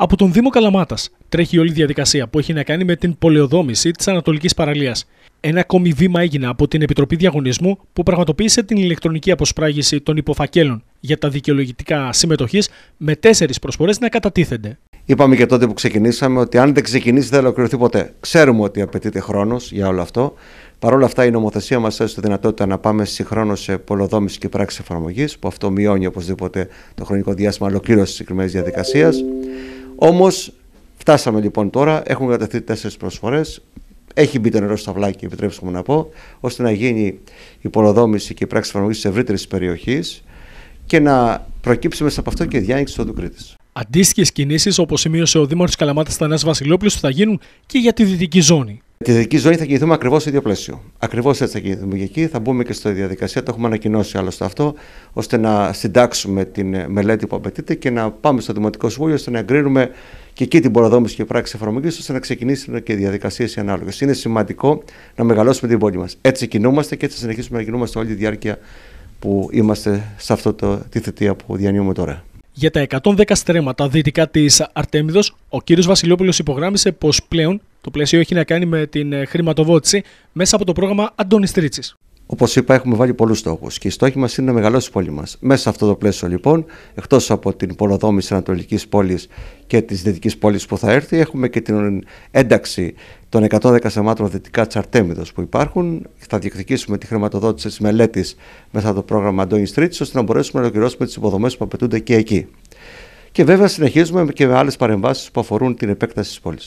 Από τον Δήμο Καλαμάτας τρέχει όλη η διαδικασία που έχει να κάνει με την πολεοδόμηση της Ανατολικής Παραλίας. Ένα ακόμη βήμα έγινε από την Επιτροπή Διαγωνισμού που πραγματοποίησε την ηλεκτρονική αποσπράγηση των υποφακέλων για τα δικαιολογητικά συμμετοχής με τέσσερις προσφορές να κατατίθενται. Είπαμε και τότε που ξεκινήσαμε ότι αν δεν ξεκινήσει δεν ολοκληρωθεί ποτέ. Ξέρουμε ότι απαιτείται χρόνος για όλο αυτό. Παρ' όλα αυτά, η νομοθεσία μας έδωσε τη δυνατότητα να πάμε συγχρόνως σε πολλοδόμηση και πράξη εφαρμογής, που αυτό μειώνει οπωσδήποτε το χρονικό διάστημα ολοκλήρωσης της συγκεκριμένης διαδικασίας. Όμως φτάσαμε λοιπόν τώρα, έχουν κατευθεί τέσσερις προσφορές. Έχει μπει το νερό στα βλάκι, επιτρέψτε μου να πω, ώστε να γίνει η και η πράξη εφαρμογής της ευρύτερης περιοχής και να προκύψει μέσα από αυτό και η διάνοιξη του Δουκρήτη. Αντίστοιχες κινήσεις, όπως σημείωσε ο Δήμαρχος Καλαμάτα Θανάσης Βασιλόπουλος, θα γίνουν και για τη δυτική ζώνη. Τη δική ζωή θα κινηθούμε ακριβώς σε ίδιο πλαίσιο. Ακριβώς έτσι θα κινηθούμε και εκεί. Θα μπούμε και στη διαδικασία, το έχουμε ανακοινώσει άλλωστε αυτό, ώστε να συντάξουμε την ε, μελέτη που απαιτείται και να πάμε στο Δημοτικό Συμβούλιο ώστε να εγκρίνουμε και εκεί την προδόμηση και πράξη εφαρμογής, ώστε να ξεκινήσουν και οι διαδικασίες οι ανάλογες. Είναι σημαντικό να μεγαλώσουμε την πόλη μας. Έτσι κινούμαστε και έτσι θα συνεχίσουμε να κινούμαστε όλη τη διάρκεια που είμαστε σε αυτή τη θητεία που διανύουμε τώρα. Για τα 110 στρέμματα δυτικά της Αρτέμιδος, ο κ. Βασιλόπουλος υπογράμμισε πως πλέον το πλαίσιο έχει να κάνει με την ε, χρηματοδότηση μέσα από το πρόγραμμα Αντώνης Τρίτσι. Όπως είπα, έχουμε βάλει πολλούς στόχους και οι στόχοι μας είναι να μεγαλώσει η πόλη μας. Μέσα σε αυτό το πλαίσιο, λοιπόν, εκτός από την τη Ανατολικής πόλης και της Δυτικής πόλης που θα έρθει, έχουμε και την ένταξη των 110 σταμάτων δυτικά Τσαρτέμιδος που υπάρχουν. Θα διεκδικήσουμε τη χρηματοδότηση της μελέτης μέσα από το πρόγραμμα Αντώνης Τρίτσι, ώστε να μπορέσουμε να ολοκληρώσουμε τις υποδομές που απαιτούνται και εκεί. Και βέβαια συνεχίζουμε και με άλλες παρεμβάσεις που αφορούν την επέκταση της πόλης.